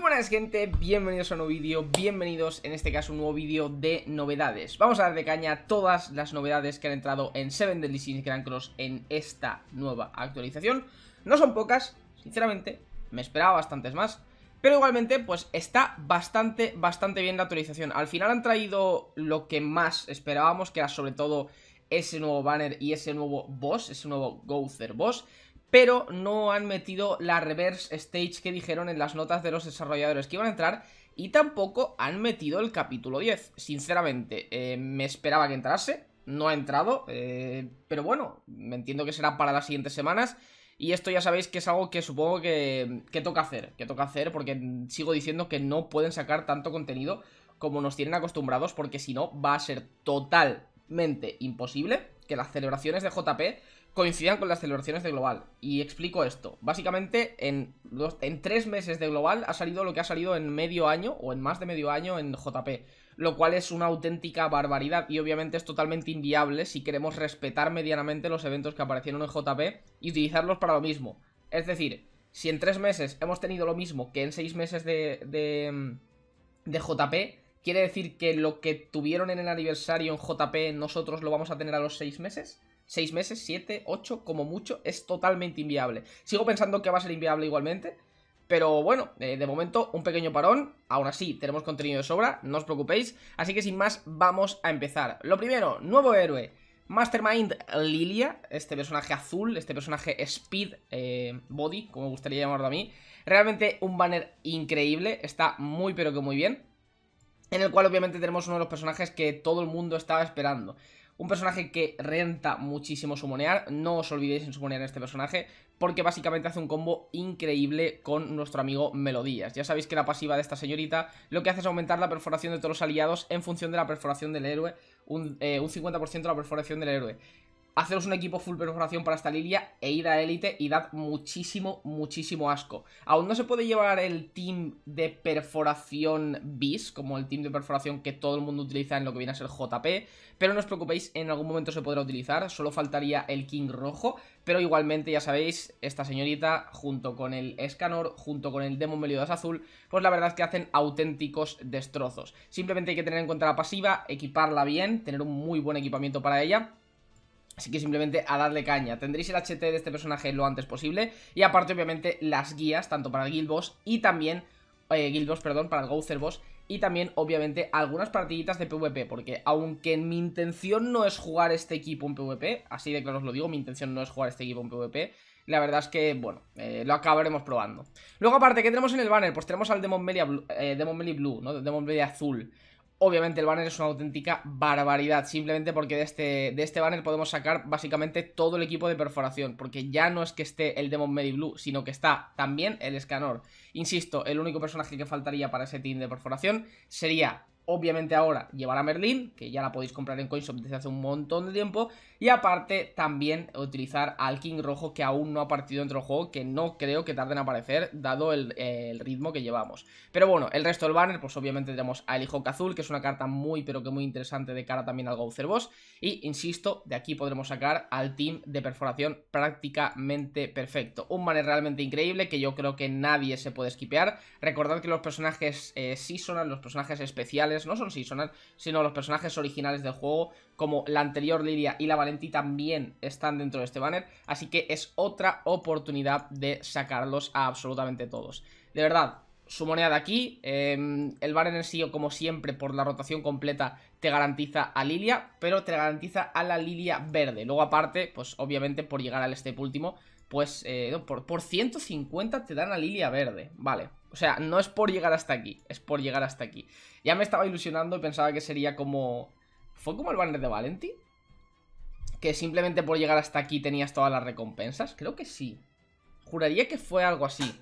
buenas gente, bienvenidos a un nuevo vídeo, bienvenidos en este caso a un nuevo vídeo de novedades Vamos a dar de caña todas las novedades que han entrado en Seven Deadly Sins Grand Cross en esta nueva actualización No son pocas, sinceramente, me esperaba bastantes más pero igualmente, pues está bastante, bastante bien la actualización. Al final han traído lo que más esperábamos, que era sobre todo ese nuevo banner y ese nuevo boss, ese nuevo Gother boss pero no han metido la reverse stage que dijeron en las notas de los desarrolladores que iban a entrar y tampoco han metido el capítulo 10. Sinceramente, eh, me esperaba que entrase, no ha entrado, eh, pero bueno, me entiendo que será para las siguientes semanas. Y esto ya sabéis que es algo que supongo que, que toca hacer, que toca hacer porque sigo diciendo que no pueden sacar tanto contenido como nos tienen acostumbrados porque si no va a ser totalmente imposible que las celebraciones de JP coincidan con las celebraciones de Global. Y explico esto. Básicamente, en, en tres meses de Global ha salido lo que ha salido en medio año o en más de medio año en JP. Lo cual es una auténtica barbaridad y obviamente es totalmente inviable si queremos respetar medianamente los eventos que aparecieron en JP y utilizarlos para lo mismo. Es decir, si en tres meses hemos tenido lo mismo que en seis meses de, de, de JP, quiere decir que lo que tuvieron en el aniversario en JP nosotros lo vamos a tener a los seis meses. 6 meses, 7, 8, como mucho, es totalmente inviable. Sigo pensando que va a ser inviable igualmente, pero bueno, eh, de momento un pequeño parón, aún así tenemos contenido de sobra, no os preocupéis, así que sin más vamos a empezar. Lo primero, nuevo héroe, Mastermind Lilia, este personaje azul, este personaje Speed eh, Body, como me gustaría llamarlo a mí. Realmente un banner increíble, está muy pero que muy bien. En el cual obviamente tenemos uno de los personajes que todo el mundo estaba esperando. Un personaje que renta muchísimo sumonear, no os olvidéis en sumonear a este personaje, porque básicamente hace un combo increíble con nuestro amigo Melodías. Ya sabéis que la pasiva de esta señorita lo que hace es aumentar la perforación de todos los aliados en función de la perforación del héroe, un, eh, un 50% de la perforación del héroe. Haceros un equipo full perforación para esta Lilia e ir a élite y dad muchísimo, muchísimo asco. Aún no se puede llevar el team de perforación bis, como el team de perforación que todo el mundo utiliza en lo que viene a ser JP, pero no os preocupéis, en algún momento se podrá utilizar, solo faltaría el King rojo, pero igualmente ya sabéis, esta señorita junto con el Escanor, junto con el Demon Meliodas Azul, pues la verdad es que hacen auténticos destrozos. Simplemente hay que tener en cuenta la pasiva, equiparla bien, tener un muy buen equipamiento para ella Así que simplemente a darle caña. Tendréis el HT de este personaje lo antes posible. Y aparte, obviamente, las guías, tanto para el Guild Boss y también... Eh, Guild Boss, perdón, para el Gouther Boss. Y también, obviamente, algunas partiditas de PvP. Porque aunque mi intención no es jugar este equipo en PvP, así de claro os lo digo, mi intención no es jugar este equipo en PvP. La verdad es que, bueno, eh, lo acabaremos probando. Luego, aparte, ¿qué tenemos en el banner? Pues tenemos al Demon Media Blue, eh, Demon Melee Blue, ¿no? Demon Azul. Obviamente el banner es una auténtica barbaridad, simplemente porque de este, de este banner podemos sacar básicamente todo el equipo de perforación, porque ya no es que esté el Demon Medi Blue, sino que está también el Escanor. Insisto, el único personaje que faltaría para ese team de perforación sería obviamente ahora llevar a Merlin, que ya la podéis comprar en CoinShop desde hace un montón de tiempo, y aparte también utilizar al King Rojo que aún no ha partido dentro del juego, que no creo que tarde en aparecer, dado el, ritmo que llevamos. Pero bueno, el resto del banner, pues obviamente tenemos al hijo Azul, que es una carta muy pero que muy interesante de cara también al Gauzer Boss, y insisto, de aquí podremos sacar al team de perforación prácticamente perfecto. Un banner realmente increíble que yo creo que nadie se puede esquipear. Recordad que los personajes eh, sí son los personajes especiales, no son sonan sino los personajes originales del juego, como la anterior Lilia y la Valenti también están dentro de este banner, así que es otra oportunidad de sacarlos a absolutamente todos. De verdad, su moneda de aquí, em, el banner en sí, como siempre, por la rotación completa, te garantiza a Lilia, pero te garantiza a la Lilia verde. Luego aparte, pues obviamente por llegar al step último, pues eh, por, por 150 te dan a Lilia verde, vale, o sea, no es por llegar hasta aquí, es por llegar hasta aquí. Ya me estaba ilusionando y pensaba que sería como... ¿Fue como el banner de Valenti? ¿Que simplemente por llegar hasta aquí tenías todas las recompensas? Creo que sí. Juraría que fue algo así.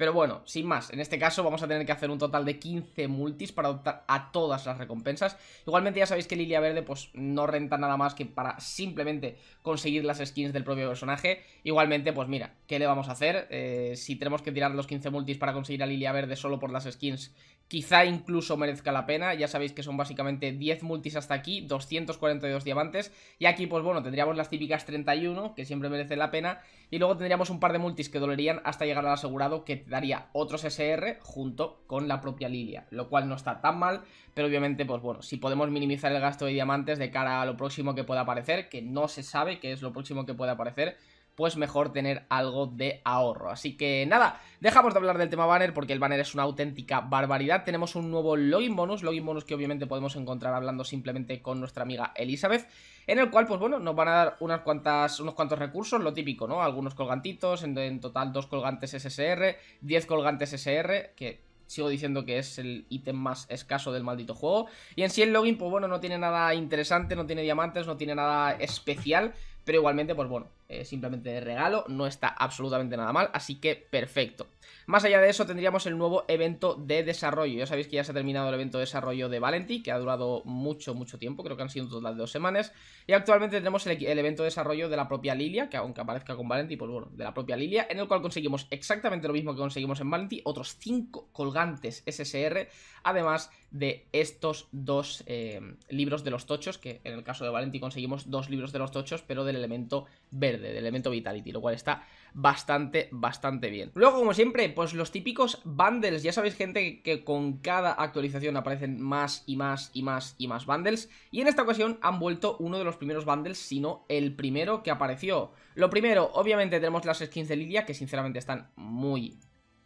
Pero bueno, sin más, en este caso vamos a tener que hacer un total de 15 multis para adoptar a todas las recompensas. Igualmente ya sabéis que Lilia Verde pues no renta nada más que para simplemente conseguir las skins del propio personaje. Igualmente pues mira, ¿qué le vamos a hacer? Eh, si tenemos que tirar los 15 multis para conseguir a Lilia Verde solo por las skins, quizá incluso merezca la pena. Ya sabéis que son básicamente 10 multis hasta aquí, 242 diamantes. Y aquí pues bueno, tendríamos las típicas 31, que siempre merecen la pena. Y luego tendríamos un par de multis que dolerían hasta llegar al asegurado que daría otros SR junto con la propia Lilia, lo cual no está tan mal, pero obviamente, pues bueno, si podemos minimizar el gasto de diamantes de cara a lo próximo que pueda aparecer, que no se sabe qué es lo próximo que pueda aparecer, pues mejor tener algo de ahorro. Así que nada, dejamos de hablar del tema banner porque el banner es una auténtica barbaridad. Tenemos un nuevo login bonus, login bonus que obviamente podemos encontrar hablando simplemente con nuestra amiga Elizabeth, en el cual, pues bueno, nos van a dar unas cuantas, unos cuantos recursos, lo típico, ¿no? Algunos colgantitos, en, total dos colgantes SSR, diez colgantes SR, que sigo diciendo que es el ítem más escaso del maldito juego. Y en sí el login, pues bueno, no tiene nada interesante, no tiene diamantes, no tiene nada especial, pero igualmente, pues bueno, eh, simplemente de regalo, no está absolutamente nada mal, así que perfecto. Más allá de eso tendríamos el nuevo evento de desarrollo, ya sabéis que ya se ha terminado el evento de desarrollo de Valenti, que ha durado mucho, mucho tiempo, creo que han sido un total de dos semanas, y actualmente tenemos el, evento de desarrollo de la propia Lilia, que aunque aparezca con Valenti, pues bueno, de la propia Lilia, en el cual conseguimos exactamente lo mismo que conseguimos en Valenti, otros 5 colgantes SSR, además de estos dos eh, libros de los tochos, que en el caso de Valenti conseguimos dos libros de los tochos, pero del elemento verde elemento Vitality, lo cual está bastante, bastante bien. Luego, como siempre, pues los típicos bundles. Ya sabéis, gente, que, con cada actualización aparecen más y más y más y más bundles. Y en esta ocasión han vuelto uno de los primeros bundles, sino el primero que apareció. Lo primero, obviamente, tenemos las skins de Lidia, que sinceramente están muy,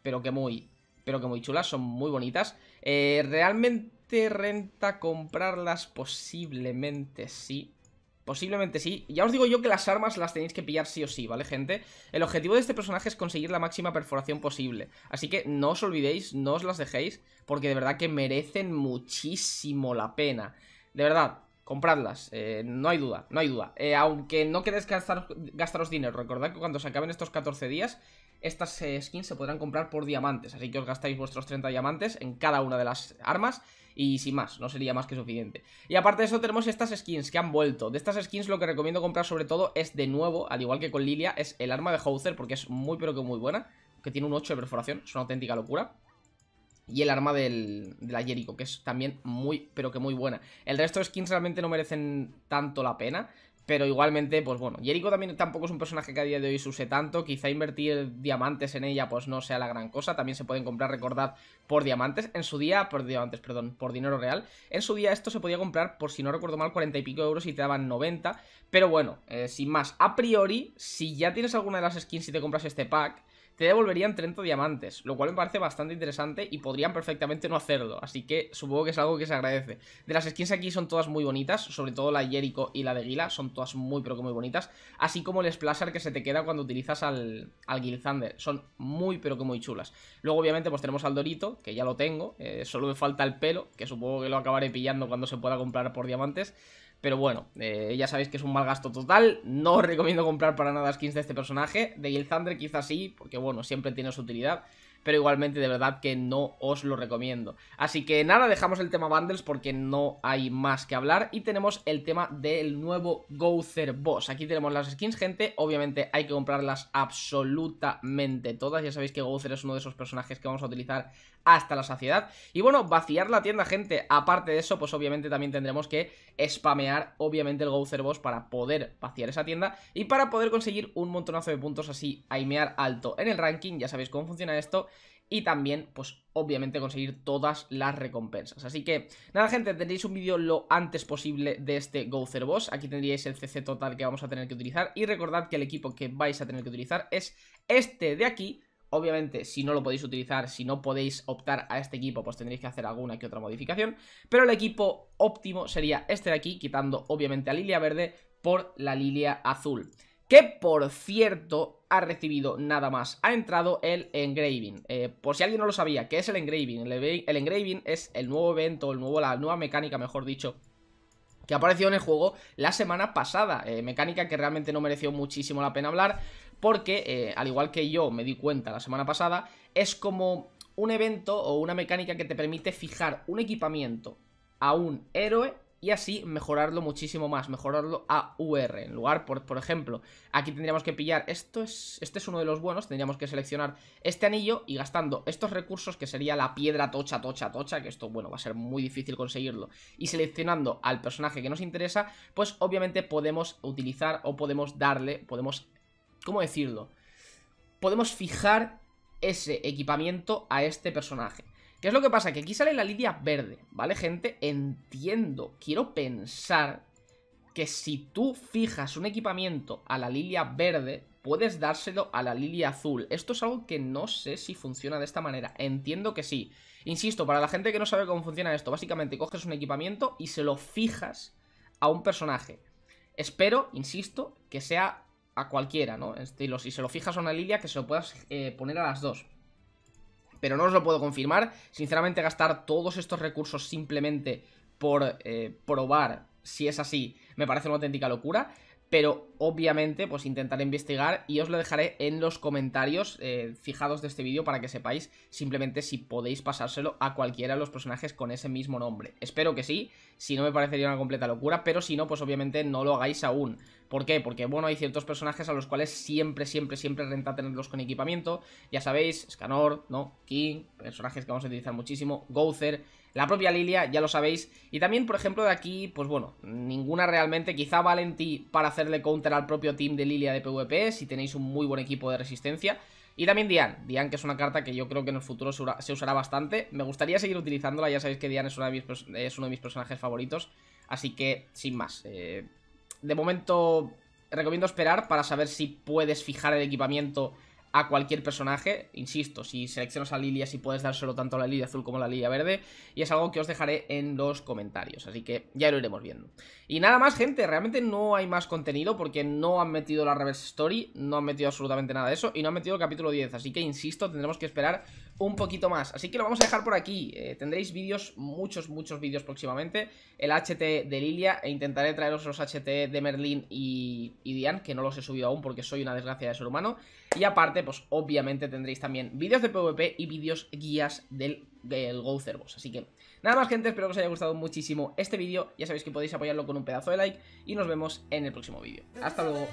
pero que muy, pero que muy chulas, son muy bonitas. Eh, realmente renta comprarlas posiblemente sí Posiblemente sí. Ya os digo yo que las armas las tenéis que pillar sí o sí, ¿vale, gente? El objetivo de este personaje es conseguir la máxima perforación posible. Así que no os olvidéis, no os las dejéis, porque de verdad que merecen muchísimo la pena. De verdad, compradlas, eh, no hay duda, no hay duda. Eh, aunque no queréis gastar, gastaros dinero, recordad que cuando se acaben estos 14 días, estas eh, skins se podrán comprar por diamantes, así que os gastáis vuestros 30 diamantes en cada una de las armas y sin más, no sería más que suficiente. Y aparte de eso tenemos estas skins que han vuelto. De estas skins lo que recomiendo comprar sobre todo es de nuevo, al igual que con Lilia, es el arma de Hauser porque es muy pero que muy buena, que tiene un 8 de perforación, es una auténtica locura y el arma del, de la Jericho, que es también muy, pero que muy buena. El resto de skins realmente no merecen tanto la pena, pero igualmente, pues bueno, Jericho también tampoco es un personaje que a día de hoy se use tanto, quizá invertir diamantes en ella pues no sea la gran cosa, también se pueden comprar, recordad, por diamantes, en su día, por diamantes, perdón, por dinero real, en su día esto se podía comprar por, si no recuerdo mal, 40 y pico euros y te daban 90, pero bueno, eh, sin más, a priori, si ya tienes alguna de las skins y te compras este pack te devolverían 30 diamantes, lo cual me parece bastante interesante y podrían perfectamente no hacerlo, así que supongo que es algo que se agradece. De las skins aquí son todas muy bonitas, sobre todo la Jericho y la de Gila, son todas muy pero que muy bonitas, así como el Splasher que se te queda cuando utilizas al, al son muy pero que muy chulas. Luego obviamente pues tenemos al Dorito, que ya lo tengo, eh, solo me falta el pelo, que supongo que lo acabaré pillando cuando se pueda comprar por diamantes, pero bueno, eh, ya sabéis que es un mal gasto total. No os recomiendo comprar para nada skins de este personaje. De Gil Thunder quizás sí, porque bueno, siempre tiene su utilidad. Pero igualmente de verdad que no os lo recomiendo. Así que nada, dejamos el tema bundles porque no hay más que hablar. Y tenemos el tema del nuevo Gozer Boss. Aquí tenemos las skins, gente. Obviamente hay que comprarlas absolutamente todas. Ya sabéis que Gozer es uno de esos personajes que vamos a utilizar hasta la saciedad. Y bueno, vaciar la tienda, gente. Aparte de eso, pues obviamente también tendremos que spamear, obviamente, el Gouzer Boss para poder vaciar esa tienda y para poder conseguir un montonazo de puntos así, aimear alto en el ranking. Ya sabéis cómo funciona esto y también, pues obviamente conseguir todas las recompensas. Así que, nada gente, tendréis un vídeo lo antes posible de este Gozer Boss. Aquí tendríais el CC total que vamos a tener que utilizar y recordad que el equipo que vais a tener que utilizar es este de aquí, Obviamente, si no lo podéis utilizar, si no podéis optar a este equipo, pues tendréis que hacer alguna que otra modificación. Pero el equipo óptimo sería este de aquí, quitando obviamente a Lilia Verde por la Lilia Azul. Que, por cierto, ha recibido nada más. Ha entrado el engraving. Eh, por si alguien no lo sabía, ¿qué es el engraving? El, el engraving es el nuevo evento, el nuevo, la nueva mecánica, mejor dicho, que apareció en el juego la semana pasada. Eh, mecánica que realmente no mereció muchísimo la pena hablar, porque eh, al igual que yo me di cuenta la semana pasada, es como un evento o una mecánica que te permite fijar un equipamiento a un héroe y así mejorarlo muchísimo más, mejorarlo a UR. En lugar, por, por ejemplo, aquí tendríamos que pillar, esto es, este es uno de los buenos, tendríamos que seleccionar este anillo y gastando estos recursos, que sería la piedra tocha, tocha, tocha, que esto, bueno, va a ser muy difícil conseguirlo, y seleccionando al personaje que nos interesa, pues obviamente podemos utilizar o podemos darle, podemos, ¿cómo decirlo? Podemos fijar ese equipamiento a este personaje. ¿Qué es lo que pasa? Que aquí sale la lilia verde, ¿vale, gente? Entiendo, quiero pensar que si tú fijas un equipamiento a la Lilia verde, puedes dárselo a la Lilia azul. Esto es algo que no sé si funciona de esta manera. Entiendo que sí. Insisto, para la gente que no sabe cómo funciona esto, básicamente coges un equipamiento y se lo fijas a un personaje. Espero, insisto, que sea a cualquiera, ¿no? Estilo, si se lo fijas a una Lilia, que se lo puedas eh, poner a las dos pero no os lo puedo confirmar. Sinceramente, gastar todos estos recursos simplemente por eh, probar si es así, me parece una auténtica locura pero obviamente pues intentaré investigar y os lo dejaré en los comentarios eh, fijados de este vídeo para que sepáis simplemente si podéis pasárselo a cualquiera de los personajes con ese mismo nombre. Espero que sí, si no me parecería una completa locura, pero si no pues obviamente no lo hagáis aún. ¿Por qué? Porque bueno, hay ciertos personajes a los cuales siempre, siempre, siempre renta tenerlos con equipamiento. Ya sabéis, Scanor, ¿no? King, personajes que vamos a utilizar muchísimo, Gouther la propia Lilia, ya lo sabéis. Y también, por ejemplo, de aquí, pues bueno, ninguna realmente. Quizá Valentí para hacerle counter al propio team de Lilia de PvP, si tenéis un muy buen equipo de resistencia. Y también Dian, Dian que es una carta que yo creo que en el futuro se usará bastante. Me gustaría seguir utilizándola, ya sabéis que Dian es, uno de mis personajes favoritos. Así que, sin más, eh, de momento recomiendo esperar para saber si puedes fijar el equipamiento a cualquier personaje. Insisto, si seleccionas a Lilia, si puedes dárselo tanto a la Lilia azul como a la Lilia verde. Y es algo que os dejaré en los comentarios. Así que ya lo iremos viendo. Y nada más, gente. Realmente no hay más contenido porque no han metido la reverse story. No han metido absolutamente nada de eso. Y no han metido el capítulo 10. Así que, insisto, tendremos que esperar un poquito más. Así que lo vamos a dejar por aquí. Eh, tendréis vídeos, muchos, muchos vídeos próximamente. El HT de Lilia e intentaré traeros los HT de Merlin y, y Diane, que no los he subido aún porque soy una desgracia de ser humano. Y aparte, pues obviamente tendréis también vídeos de PvP y vídeos guías del, del Boss. Así que nada más, gente, espero que os haya gustado muchísimo este vídeo. Ya sabéis que podéis apoyarlo con un pedazo de like y nos vemos en el próximo vídeo. ¡Hasta luego!